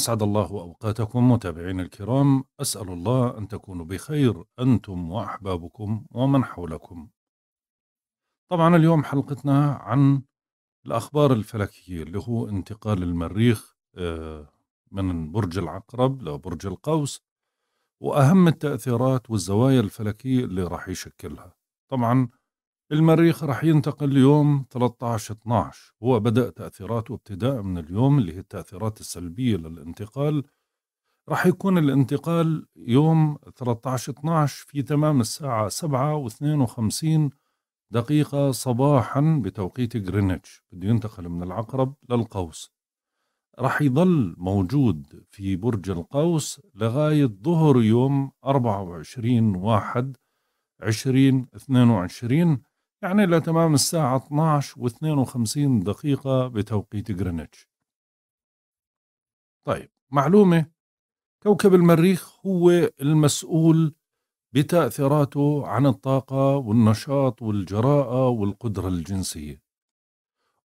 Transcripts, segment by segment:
أسعد الله أوقاتكم متابعين الكرام أسأل الله أن تكونوا بخير أنتم وأحبابكم ومن حولكم طبعا اليوم حلقتنا عن الأخبار الفلكية اللي هو انتقال المريخ آه، من برج العقرب لبرج القوس وأهم التأثيرات والزوايا الفلكية اللي راح يشكلها طبعا المريخ راح ينتقل اليوم 13 12 هو بدأ تأثيراته ابتداء من اليوم اللي هي التأثيرات السلبية للانتقال راح يكون الانتقال يوم 13 12 في تمام الساعة 7 و52 دقيقة صباحا بتوقيت جرينتش بده ينتقل من العقرب للقوس راح يظل موجود في برج القوس لغاية ظهر يوم 24 واحد 2022 يعني إلى تمام الساعة 12 و52 دقيقة بتوقيت غرينتش طيب معلومة كوكب المريخ هو المسؤول بتأثيراته عن الطاقة والنشاط والجراءة والقدرة الجنسية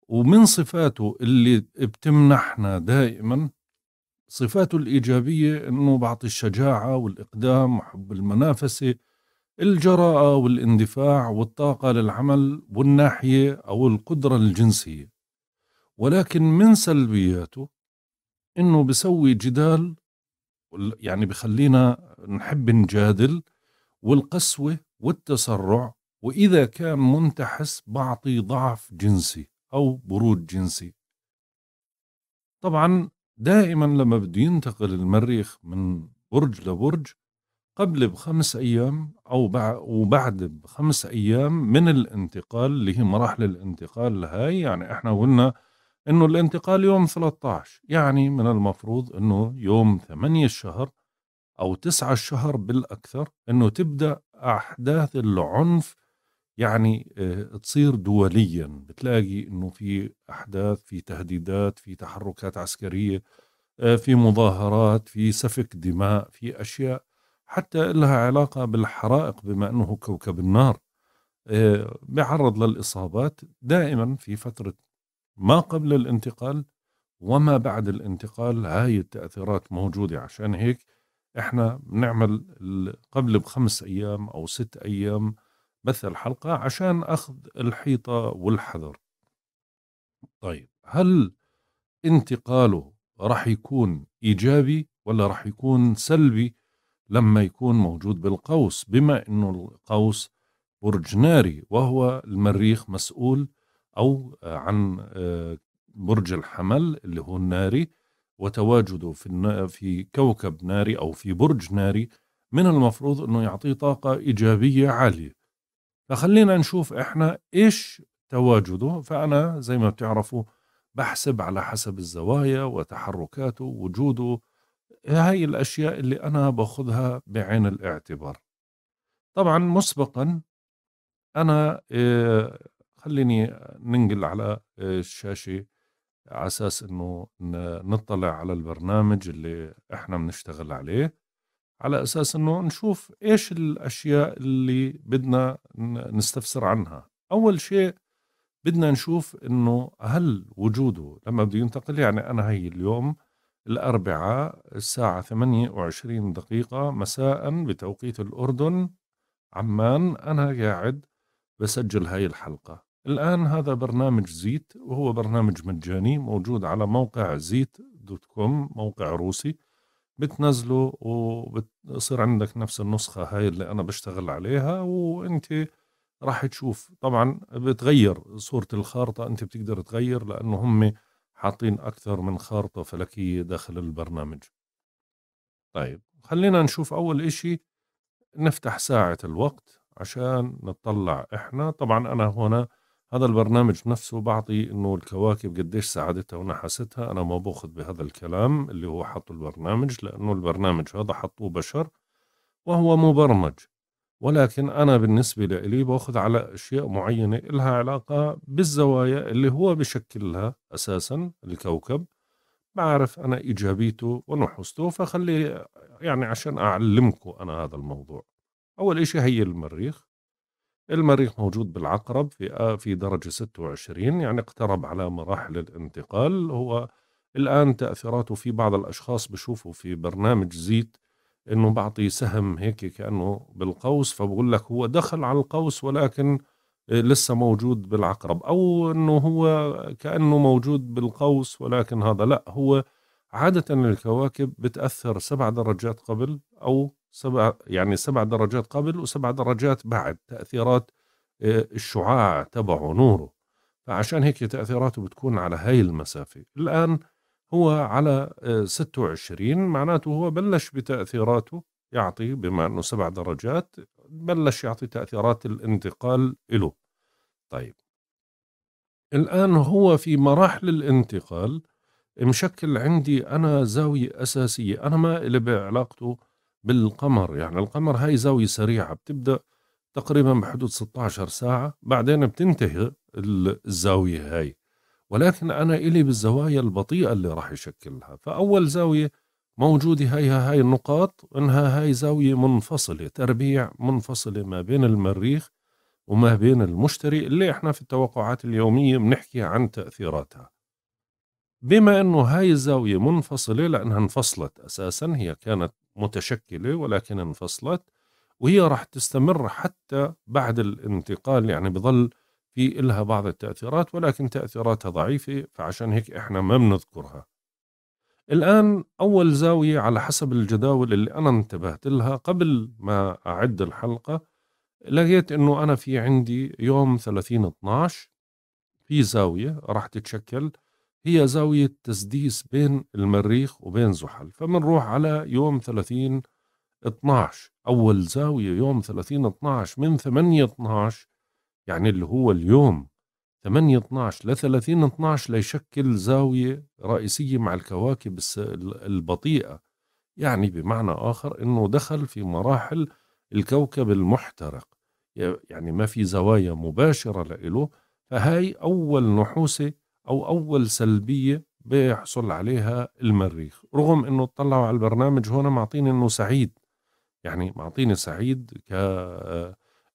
ومن صفاته اللي بتمنحنا دائما صفاته الإيجابية أنه بعطي الشجاعة والإقدام وحب المنافسة الجراءة والاندفاع والطاقة للعمل والناحية أو القدرة الجنسية ولكن من سلبياته إنه بسوي جدال يعني بخلينا نحب نجادل والقسوة والتسرع وإذا كان منتحس بعطي ضعف جنسي أو برود جنسي طبعا دائما لما بده ينتقل المريخ من برج لبرج قبل بخمس أيام أو وبعد بخمس أيام من الانتقال اللي هي مراحل الانتقال هاي يعني إحنا قلنا إنه الانتقال يوم 13 يعني من المفروض إنه يوم 8 الشهر أو 9 الشهر بالأكثر إنه تبدأ أحداث العنف يعني آه، تصير دوليا بتلاقي انه في احداث في تهديدات في تحركات عسكريه آه، في مظاهرات في سفك دماء في اشياء حتى لها علاقة بالحرائق بما أنه كوكب النار آه، بيعرض للإصابات دائما في فترة ما قبل الانتقال وما بعد الانتقال هاي التأثيرات موجودة عشان هيك احنا بنعمل قبل بخمس أيام أو ست أيام بث الحلقة عشان أخذ الحيطة والحذر طيب هل انتقاله رح يكون إيجابي ولا رح يكون سلبي لما يكون موجود بالقوس بما أنه القوس برج ناري وهو المريخ مسؤول أو آه، عن آه، برج الحمل اللي هو الناري وتواجده في في كوكب ناري أو في برج ناري من المفروض أنه يعطيه طاقة إيجابية عالية فخلينا نشوف إحنا إيش تواجده فأنا زي ما بتعرفوا بحسب على حسب الزوايا وتحركاته وجوده هاي الأشياء اللي أنا باخذها بعين الاعتبار طبعا مسبقا أنا آه، خليني ننقل على آه، الشاشة على أساس أنه نطلع على البرنامج اللي إحنا بنشتغل عليه على أساس أنه نشوف إيش الأشياء اللي بدنا نستفسر عنها أول شيء بدنا نشوف أنه هل وجوده لما بده ينتقل يعني أنا هي اليوم الأربعاء الساعة 28 دقيقة مساء بتوقيت الأردن عمان أنا قاعد بسجل هاي الحلقة الآن هذا برنامج زيت وهو برنامج مجاني موجود على موقع زيت دوت كوم موقع روسي بتنزله وبتصير عندك نفس النسخة هاي اللي أنا بشتغل عليها وأنت راح تشوف طبعا بتغير صورة الخارطة أنت بتقدر تغير لأنه هم حاطين أكثر من خارطة فلكية داخل البرنامج طيب خلينا نشوف أول إشي نفتح ساعة الوقت عشان نطلع إحنا طبعا أنا هنا هذا البرنامج نفسه بعطي إنه الكواكب قديش ساعدتها ونحستها أنا ما بأخذ بهذا الكلام اللي هو حط البرنامج لأنه البرنامج هذا حطوه بشر وهو مبرمج ولكن أنا بالنسبة لي باخذ على أشياء معينة إلها علاقة بالزوايا اللي هو بشكلها أساسا الكوكب بعرف أنا إيجابيته ونحوسته فخلي يعني عشان أعلمكم أنا هذا الموضوع أول إشي هي المريخ المريخ موجود بالعقرب في في درجة 26 يعني اقترب على مراحل الانتقال هو الآن تأثيراته في بعض الأشخاص بشوفوا في برنامج زيت انه بعطي سهم هيك كانه بالقوس فبقول لك هو دخل على القوس ولكن لسه موجود بالعقرب او انه هو كانه موجود بالقوس ولكن هذا لا هو عاده الكواكب بتاثر سبع درجات قبل او سبع يعني سبع درجات قبل وسبع درجات بعد تاثيرات آه، الشعاع تبعه نوره فعشان هيك تاثيراته بتكون على هاي المسافه الان هو على 26 آه، معناته هو بلش بتأثيراته يعطي بما أنه سبع درجات بلش يعطي تأثيرات الانتقال له طيب الآن هو في مراحل الانتقال مشكل عندي أنا زاوية أساسية أنا ما إلي علاقته بالقمر يعني القمر هاي زاوية سريعة بتبدأ تقريبا بحدود 16 ساعة بعدين بتنتهي الزاوية هاي ولكن أنا إلي بالزوايا البطيئة اللي راح يشكلها فأول زاوية موجودة هاي هاي النقاط إنها هاي زاوية منفصلة تربيع منفصلة ما بين المريخ وما بين المشتري اللي احنا في التوقعات اليومية بنحكي عن تأثيراتها بما انه هاي الزاوية منفصلة لانها انفصلت اساسا هي كانت متشكلة ولكن انفصلت وهي راح تستمر حتى بعد الانتقال يعني بظل في لها بعض التأثيرات ولكن تأثيراتها ضعيفة فعشان هيك إحنا ما بنذكرها الآن أول زاوية على حسب الجداول اللي أنا انتبهت لها قبل ما أعد الحلقة لقيت أنه أنا في عندي يوم 30 12 في زاوية راح تتشكل هي زاوية تسديس بين المريخ وبين زحل فبنروح على يوم 30 12 أول زاوية يوم 30 12 من 8 12 يعني اللي هو اليوم 8 12 ل 30 12 ليشكل زاوية رئيسية مع الكواكب البطيئة يعني بمعنى آخر أنه دخل في مراحل الكوكب المحترق يعني ما في زوايا مباشرة له فهاي أول نحوسة أو أول سلبية بيحصل عليها المريخ رغم أنه اطلعوا على البرنامج هنا معطيني أنه سعيد يعني معطيني سعيد ك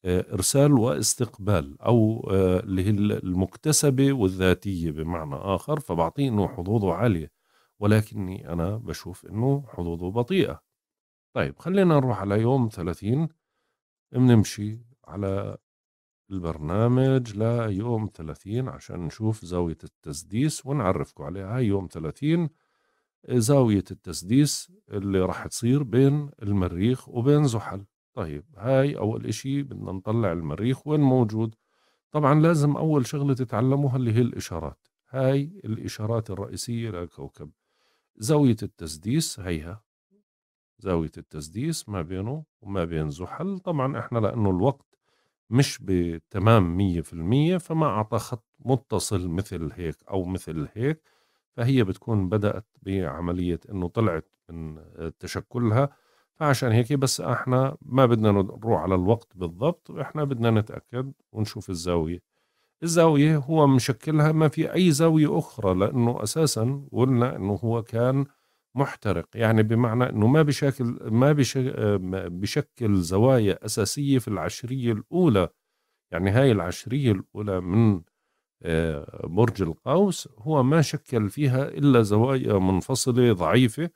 آه، إرسال واستقبال أو آه، اللي هي المكتسبة والذاتية بمعنى آخر فبعطيه أنه حظوظه عالية ولكني أنا بشوف أنه حظوظه بطيئة طيب خلينا نروح على يوم 30 بنمشي على البرنامج ليوم 30 عشان نشوف زاوية التسديس ونعرفكم عليها يوم 30 آه، زاوية التسديس اللي راح تصير بين المريخ وبين زحل طيب هاي أول إشي بدنا نطلع المريخ وين موجود طبعا لازم أول شغلة تتعلموها اللي هي الإشارات هاي الإشارات الرئيسية للكوكب زاوية التسديس هيها زاوية التسديس ما بينه وما بين زحل طبعا احنا لأنه الوقت مش بتمام مية في المية فما أعطى خط متصل مثل هيك أو مثل هيك فهي بتكون بدأت بعملية أنه طلعت من تشكلها فعشان هيك بس احنا ما بدنا نروح على الوقت بالضبط احنا بدنا نتأكد ونشوف الزاوية الزاوية هو مشكلها ما في أي زاوية أخرى لأنه أساسا قلنا أنه هو كان محترق يعني بمعنى أنه ما بشكل ما بشكل زوايا أساسية في العشرية الأولى يعني هاي العشرية الأولى من آه، برج القوس هو ما شكل فيها إلا زوايا منفصلة ضعيفة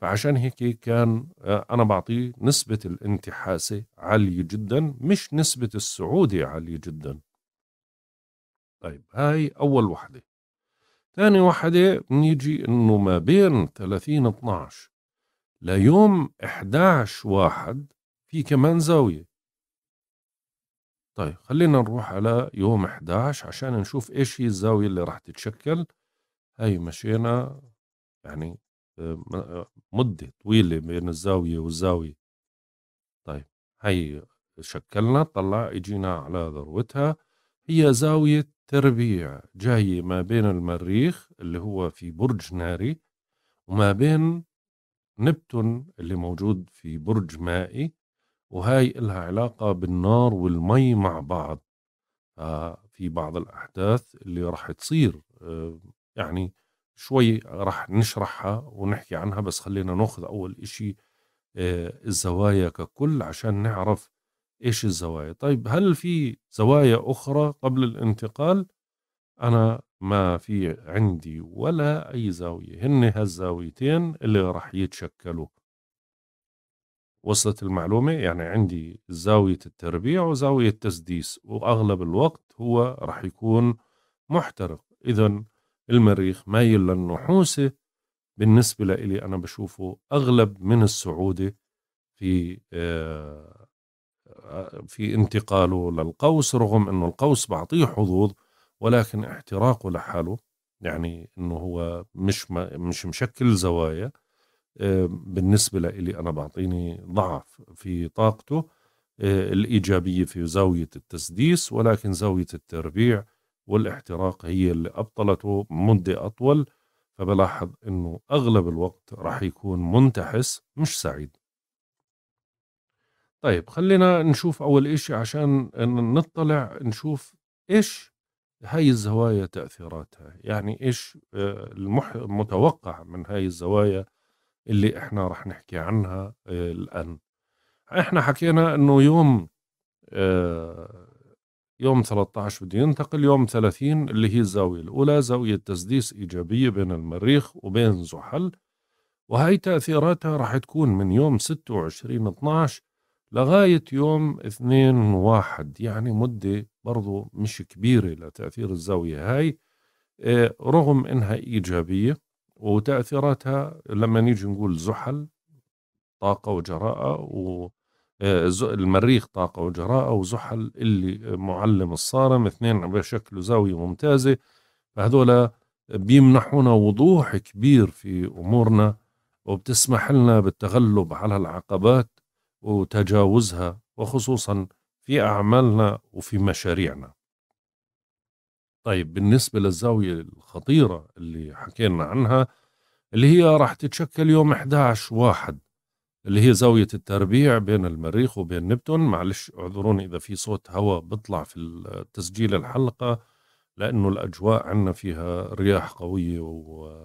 فعشان هيك كان آه، أنا بعطيه نسبة الانتحاسة عالية جدا مش نسبة السعودة عالية جدا طيب هاي أول وحدة ثاني وحدة بنيجي إنه ما بين 30 12 ليوم 11 واحد في كمان زاوية طيب خلينا نروح على يوم 11 عشان نشوف إيش هي الزاوية اللي راح تتشكل هاي مشينا يعني مدة طويلة بين الزاوية والزاوية طيب هي شكلنا طلع اجينا على ذروتها هي زاوية تربيع جاية ما بين المريخ اللي هو في برج ناري وما بين نبتون اللي موجود في برج مائي وهاي إلها علاقة بالنار والمي مع بعض آه، في بعض الأحداث اللي راح تصير آه، يعني شوي رح نشرحها ونحكي عنها بس خلينا ناخذ أول إشي آه، الزوايا ككل عشان نعرف إيش الزوايا طيب هل في زوايا أخرى قبل الانتقال أنا ما في عندي ولا أي زاوية هن هالزاويتين اللي راح يتشكلوا وصلت المعلومة يعني عندي زاوية التربيع وزاوية التسديس وأغلب الوقت هو رح يكون محترق إذا المريخ مايل للنحوسة بالنسبة لإلي أنا بشوفه أغلب من السعودة في آه، في انتقاله للقوس رغم أنه القوس بعطيه حظوظ ولكن احتراقه لحاله يعني أنه هو مش مش مشكل زوايا آه، بالنسبة لإلي أنا بعطيني ضعف في طاقته آه، الإيجابية في زاوية التسديس ولكن زاوية التربيع والاحتراق هي اللي أبطلته مدة أطول فبلاحظ أنه أغلب الوقت راح يكون منتحس مش سعيد طيب خلينا نشوف أول إشي عشان نطلع نشوف إيش هاي الزوايا تأثيراتها يعني إيش آه، المتوقع من هاي الزوايا اللي إحنا رح نحكي عنها آه، الآن إحنا حكينا أنه يوم آه، يوم 13 بده ينتقل يوم 30 اللي هي الزاوية الأولى زاوية تسديس إيجابية بين المريخ وبين زحل وهي تأثيراتها راح تكون من يوم 26 12 لغاية يوم 2 1 يعني مدة برضو مش كبيرة لتأثير الزاوية هاي آه، رغم إنها إيجابية وتأثيراتها لما نيجي نقول زحل طاقة وجراءة و آه، المريخ طاقة وجراءة وزحل اللي معلم الصارم اثنين بشكل زاوية ممتازة فهذولا بيمنحونا وضوح كبير في أمورنا وبتسمح لنا بالتغلب على العقبات وتجاوزها وخصوصا في أعمالنا وفي مشاريعنا طيب بالنسبة للزاوية الخطيرة اللي حكينا عنها اللي هي راح تتشكل يوم 11 واحد اللي هي زاوية التربيع بين المريخ وبين نبتون معلش اعذروني إذا في صوت هواء بطلع في تسجيل الحلقة لأنه الأجواء عندنا فيها رياح قوية و...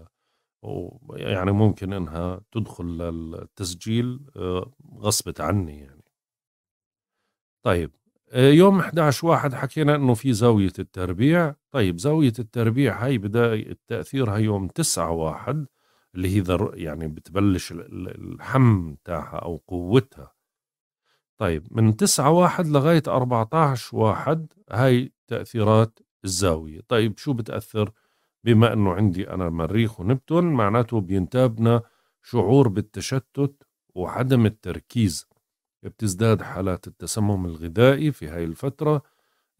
يعني ممكن انها تدخل للتسجيل آه، غصبت عني يعني طيب آه، يوم 11 واحد حكينا انه في زاوية التربيع طيب زاوية التربيع هاي بداية تأثيرها يوم 9 واحد اللي هي ضر يعني بتبلش الحم تاعها أو قوتها طيب من 9 واحد لغاية 14 واحد هاي تأثيرات الزاوية طيب شو بتأثر بما أنه عندي أنا مريخ ونبتون معناته بينتابنا شعور بالتشتت وعدم التركيز بتزداد حالات التسمم الغذائي في هاي الفترة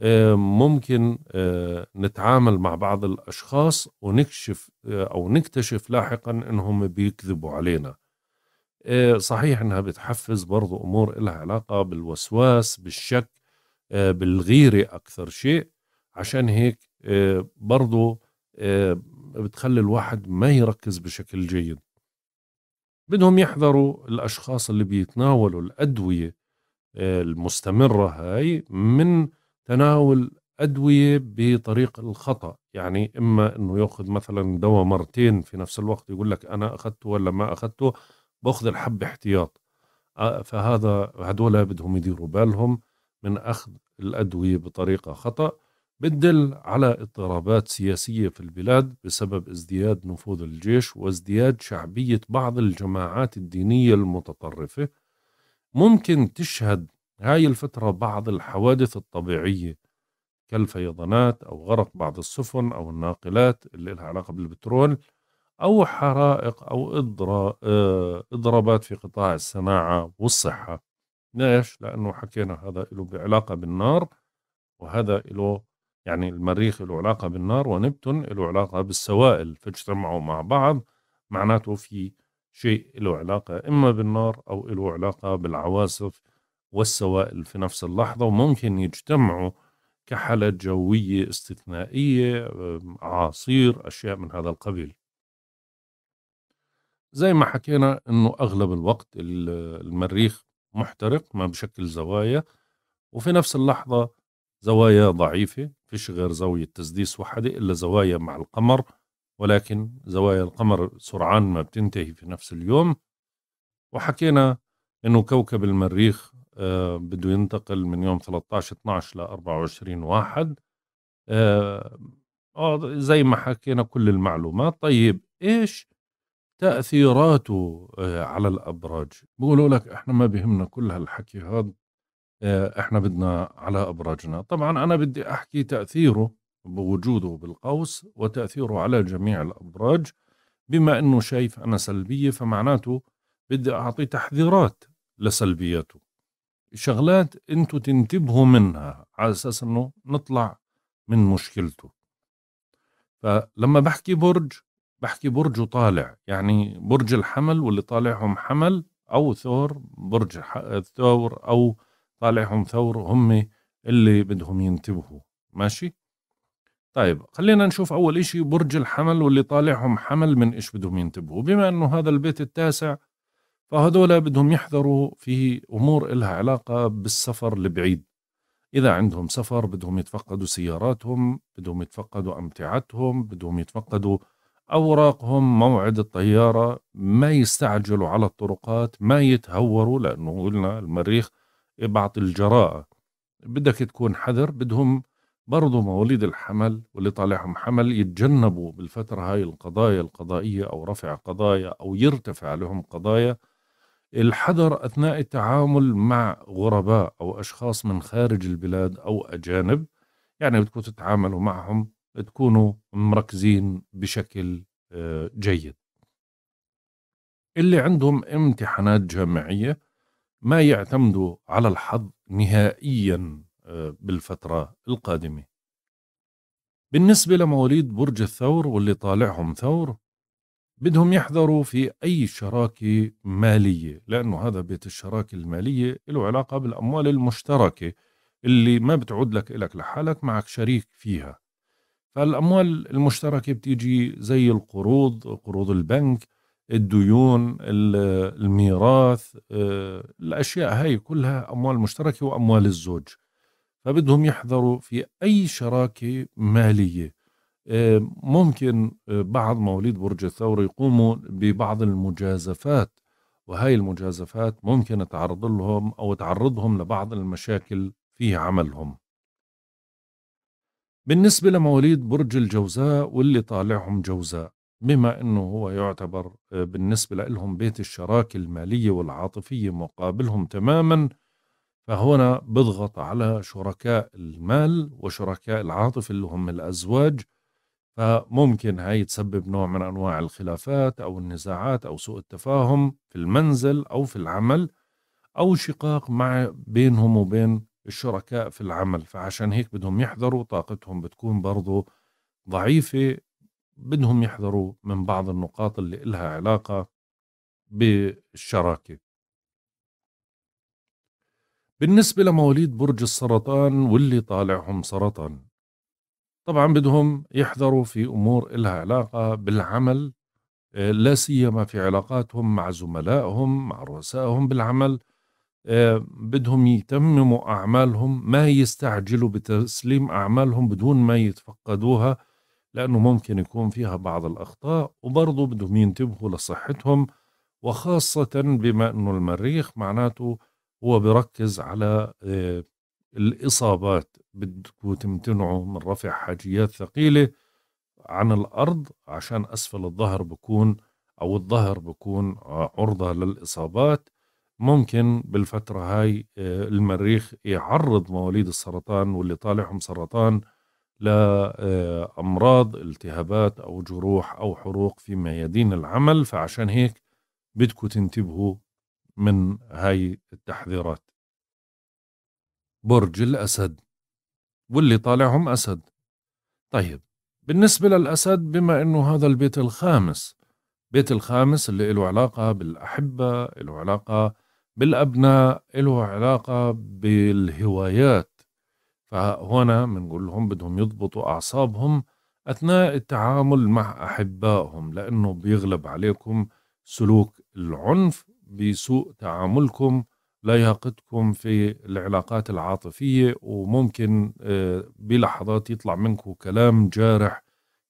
آه، ممكن آه، نتعامل مع بعض الاشخاص ونكشف آه، او نكتشف لاحقا انهم بيكذبوا علينا صحيح انها بتحفز برضو امور لها علاقه بالوسواس بالشك بالغيره اكثر شيء عشان هيك برضو بتخلي الواحد ما يركز بشكل جيد بدهم يحذروا الاشخاص اللي بيتناولوا الادويه المستمره هاي من تناول أدوية بطريق الخطأ يعني إما أنه يأخذ مثلا دواء مرتين في نفس الوقت يقول لك أنا أخذته ولا ما أخذته بأخذ الحب احتياط آه، فهذا هدول بدهم يديروا بالهم من أخذ الأدوية بطريقة خطأ بتدل على اضطرابات سياسية في البلاد بسبب ازدياد نفوذ الجيش وازدياد شعبية بعض الجماعات الدينية المتطرفة ممكن تشهد هاي الفترة بعض الحوادث الطبيعية كالفيضانات أو غرق بعض السفن أو الناقلات اللي لها علاقة بالبترول أو حرائق أو آه، إضرابات في قطاع الصناعة والصحة ليش؟ لأنه حكينا هذا له بعلاقة بالنار وهذا له يعني المريخ له علاقة بالنار ونبتون له علاقة بالسوائل فاجتمعوا مع بعض معناته في شيء له علاقة إما بالنار أو له علاقة بالعواصف والسوائل في نفس اللحظة وممكن يجتمعوا كحالات جوية استثنائية أعاصير أشياء من هذا القبيل زي ما حكينا أنه أغلب الوقت المريخ محترق ما بشكل زوايا وفي نفس اللحظة زوايا ضعيفة فيش غير زاوية تسديس وحدة إلا زوايا مع القمر ولكن زوايا القمر سرعان ما بتنتهي في نفس اليوم وحكينا أنه كوكب المريخ آه، بده ينتقل من يوم 13 12 ل 24 واحد آه،, اه زي ما حكينا كل المعلومات طيب ايش تاثيراته آه، على الابراج بقولوا لك احنا ما بهمنا كل هالحكي هذا احنا بدنا على ابراجنا طبعا انا بدي احكي تاثيره بوجوده بالقوس وتاثيره على جميع الابراج بما انه شايف انا سلبيه فمعناته بدي اعطي تحذيرات لسلبيته شغلات انتو تنتبهوا منها على اساس انه نطلع من مشكلته فلما بحكي برج بحكي برج وطالع يعني برج الحمل واللي طالعهم حمل او ثور برج الثور او طالعهم ثور هم اللي بدهم ينتبهوا ماشي طيب خلينا نشوف اول اشي برج الحمل واللي طالعهم حمل من ايش بدهم ينتبهوا بما انه هذا البيت التاسع فهذول بدهم يحذروا في أمور إلها علاقة بالسفر البعيد إذا عندهم سفر بدهم يتفقدوا سياراتهم بدهم يتفقدوا أمتعتهم بدهم يتفقدوا أوراقهم موعد الطيارة ما يستعجلوا على الطرقات ما يتهوروا لأنه قلنا المريخ بعض الجراءة بدك تكون حذر بدهم برضو مواليد الحمل واللي طالعهم حمل يتجنبوا بالفترة هاي القضايا القضائية أو رفع قضايا أو يرتفع لهم قضايا الحذر أثناء التعامل مع غرباء أو أشخاص من خارج البلاد أو أجانب يعني بدكم تتعاملوا معهم تكونوا مركزين بشكل آه، جيد اللي عندهم امتحانات جامعية ما يعتمدوا على الحظ نهائيا آه، بالفترة القادمة بالنسبة لمواليد برج الثور واللي طالعهم ثور بدهم يحذروا في أي شراكة مالية لأنه هذا بيت الشراكة المالية له علاقة بالأموال المشتركة اللي ما بتعود لك إلك لحالك معك شريك فيها فالأموال المشتركة بتيجي زي القروض قروض البنك الديون الميراث آه، الأشياء هاي كلها أموال مشتركة وأموال الزوج فبدهم يحذروا في أي شراكة مالية ممكن آه، بعض مواليد برج الثور يقوموا ببعض المجازفات وهي المجازفات ممكن تعرض لهم أو تعرضهم لبعض المشاكل في عملهم بالنسبة لمواليد برج الجوزاء واللي طالعهم جوزاء بما أنه هو يعتبر آه، بالنسبة لهم بيت الشراكة المالية والعاطفية مقابلهم تماما فهنا بضغط على شركاء المال وشركاء العاطفة اللي هم الأزواج فممكن هاي تسبب نوع من أنواع الخلافات أو النزاعات أو سوء التفاهم في المنزل أو في العمل أو شقاق مع بينهم وبين الشركاء في العمل فعشان هيك بدهم يحذروا طاقتهم بتكون برضو ضعيفة بدهم يحذروا من بعض النقاط اللي إلها علاقة بالشراكة بالنسبة لمواليد برج السرطان واللي طالعهم سرطان طبعا بدهم يحذروا في امور إلها علاقه بالعمل آه، لا سيما في علاقاتهم مع زملائهم مع رؤسائهم بالعمل آه، بدهم يتمموا اعمالهم ما يستعجلوا بتسليم اعمالهم بدون ما يتفقدوها لانه ممكن يكون فيها بعض الاخطاء وبرضه بدهم ينتبهوا لصحتهم وخاصه بما انه المريخ معناته هو بركز على آه، الاصابات بدكم تمتنعوا من رفع حاجيات ثقيلة عن الأرض عشان أسفل الظهر بكون أو الظهر بكون آه، عرضة للإصابات ممكن بالفترة هاي آه، المريخ يعرض مواليد السرطان واللي طالعهم سرطان لأمراض آه، التهابات أو جروح أو حروق في ميادين العمل فعشان هيك بدكم تنتبهوا من هاي التحذيرات برج الأسد واللي طالعهم أسد طيب بالنسبة للأسد بما أنه هذا البيت الخامس بيت الخامس اللي له علاقة بالأحبة له علاقة بالأبناء له علاقة بالهوايات فهنا بنقول لهم بدهم يضبطوا أعصابهم أثناء التعامل مع أحبائهم لأنه بيغلب عليكم سلوك العنف بسوء تعاملكم لا يهقدكم في العلاقات العاطفية وممكن آه، بلحظات يطلع منكم كلام جارح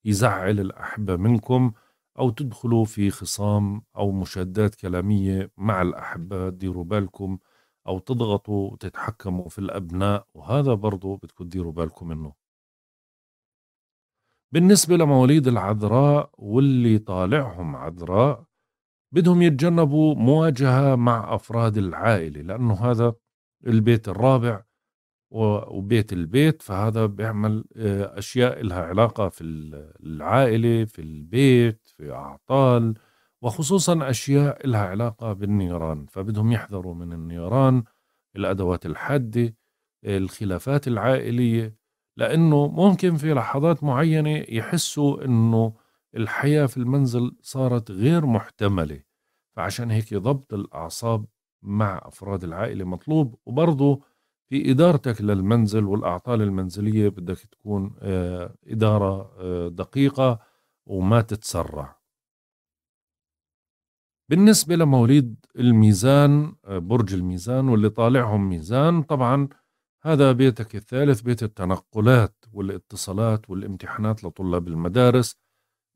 يزعل الأحبة منكم أو تدخلوا في خصام أو مشادات كلامية مع الأحبة ديروا بالكم أو تضغطوا وتتحكموا في الأبناء وهذا برضو بدكم تديروا بالكم منه بالنسبة لمواليد العذراء واللي طالعهم عذراء بدهم يتجنبوا مواجهة مع أفراد العائلة لأنه هذا البيت الرابع وبيت البيت فهذا بيعمل آه، أشياء لها علاقة في العائلة في البيت في أعطال وخصوصا أشياء لها علاقة بالنيران فبدهم يحذروا من النيران الأدوات الحادة الخلافات العائلية لأنه ممكن في لحظات معينة يحسوا أنه الحياة في المنزل صارت غير محتملة فعشان هيك ضبط الأعصاب مع أفراد العائلة مطلوب وبرضه في إدارتك للمنزل والأعطال المنزلية بدك تكون آه، إدارة آه، دقيقة وما تتسرع بالنسبة لمواليد الميزان آه، برج الميزان واللي طالعهم ميزان طبعا هذا بيتك الثالث بيت التنقلات والاتصالات والامتحانات لطلاب المدارس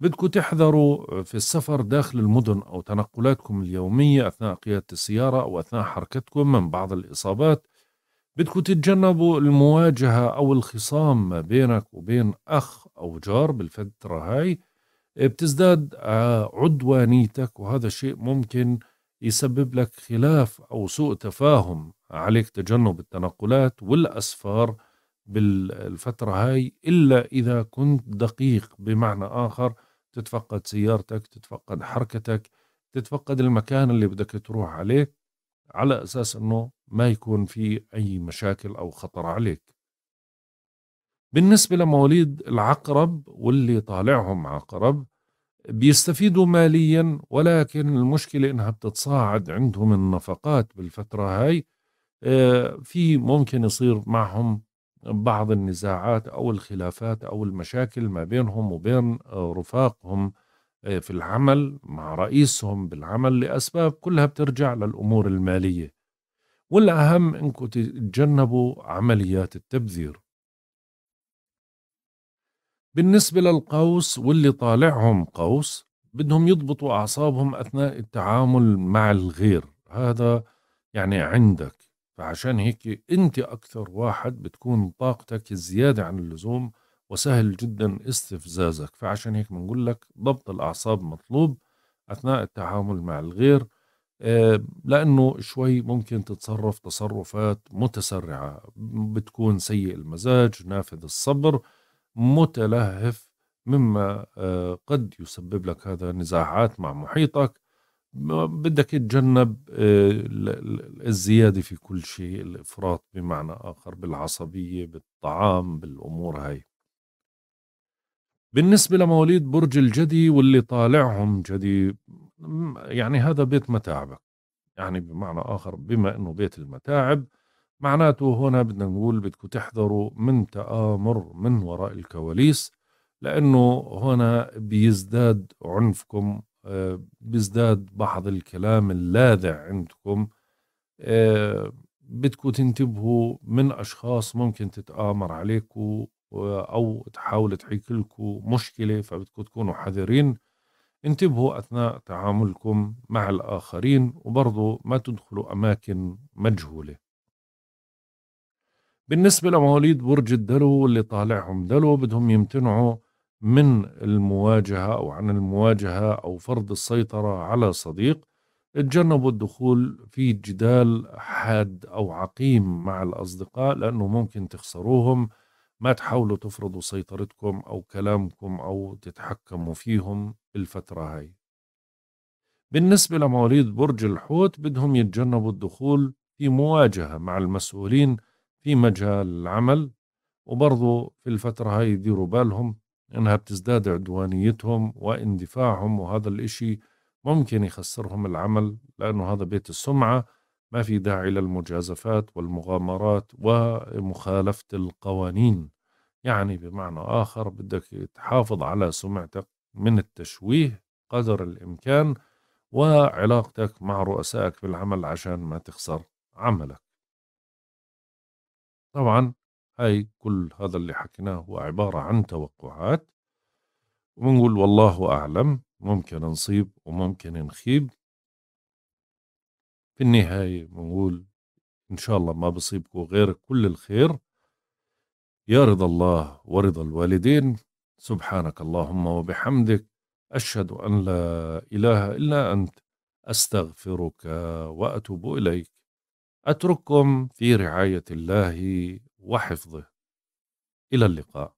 بدكم تحذروا في السفر داخل المدن أو تنقلاتكم اليومية أثناء قيادة السيارة أو أثناء حركتكم من بعض الإصابات بدكم تتجنبوا المواجهة أو الخصام ما بينك وبين أخ أو جار بالفترة هاي بتزداد آه، عدوانيتك وهذا الشيء ممكن يسبب لك خلاف أو سوء تفاهم عليك تجنب التنقلات والأسفار بالفترة هاي إلا إذا كنت دقيق بمعنى آخر تتفقد سيارتك تتفقد حركتك تتفقد المكان اللي بدك تروح عليه على أساس أنه ما يكون في أي مشاكل أو خطر عليك بالنسبة لمواليد العقرب واللي طالعهم عقرب بيستفيدوا ماليا ولكن المشكلة إنها بتتصاعد عندهم النفقات بالفترة هاي آه، في ممكن يصير معهم بعض النزاعات أو الخلافات أو المشاكل ما بينهم وبين رفاقهم آه، في العمل مع رئيسهم بالعمل لأسباب كلها بترجع للأمور المالية والأهم أنكم تتجنبوا عمليات التبذير بالنسبة للقوس واللي طالعهم قوس بدهم يضبطوا أعصابهم أثناء التعامل مع الغير هذا يعني عندك فعشان هيك انت اكثر واحد بتكون طاقتك زياده عن اللزوم وسهل جدا استفزازك فعشان هيك بنقول لك ضبط الاعصاب مطلوب اثناء التعامل مع الغير آه، لانه شوي ممكن تتصرف تصرفات متسرعه بتكون سيء المزاج نافذ الصبر متلهف مما آه، قد يسبب لك هذا نزاعات مع محيطك بدك تتجنب آه، الزيادة في كل شيء الإفراط بمعنى آخر بالعصبية بالطعام بالأمور هاي بالنسبة لمواليد برج الجدي واللي طالعهم جدي يعني هذا بيت متاعبك يعني بمعنى آخر بما أنه بيت المتاعب معناته هنا بدنا نقول بدكم تحذروا من تآمر من وراء الكواليس لأنه هنا بيزداد عنفكم آه، بيزداد بعض الكلام اللاذع عندكم آه، بدكم تنتبهوا من أشخاص ممكن تتآمر عليكم آه، أو تحاول تحيك لكم مشكلة فبدكم تكونوا حذرين انتبهوا أثناء تعاملكم مع الآخرين وبرضو ما تدخلوا أماكن مجهولة بالنسبة لمواليد برج الدلو اللي طالعهم دلو بدهم يمتنعوا من المواجهة أو عن المواجهة أو فرض السيطرة على صديق اتجنبوا الدخول في جدال حاد أو عقيم مع الأصدقاء لأنه ممكن تخسروهم ما تحاولوا تفرضوا سيطرتكم أو كلامكم أو تتحكموا فيهم الفترة هاي بالنسبة لمواليد برج الحوت بدهم يتجنبوا الدخول في مواجهة مع المسؤولين في مجال العمل وبرضو في الفترة هاي يديروا بالهم إنها بتزداد عدوانيتهم واندفاعهم وهذا الإشي ممكن يخسرهم العمل لأنه هذا بيت السمعة ما في داعي للمجازفات والمغامرات ومخالفة القوانين يعني بمعنى آخر بدك تحافظ على سمعتك من التشويه قدر الإمكان وعلاقتك مع رؤسائك بالعمل عشان ما تخسر عملك طبعا هاي كل هذا اللي حكيناه هو عبارة عن توقعات وبنقول والله أعلم ممكن نصيب وممكن نخيب في النهاية بنقول إن شاء الله ما بصيبكم غير كل الخير يا رضا الله ورضا الوالدين سبحانك اللهم وبحمدك أشهد أن لا إله إلا أنت أستغفرك وأتوب إليك أترككم في رعاية الله وحفظه إلى اللقاء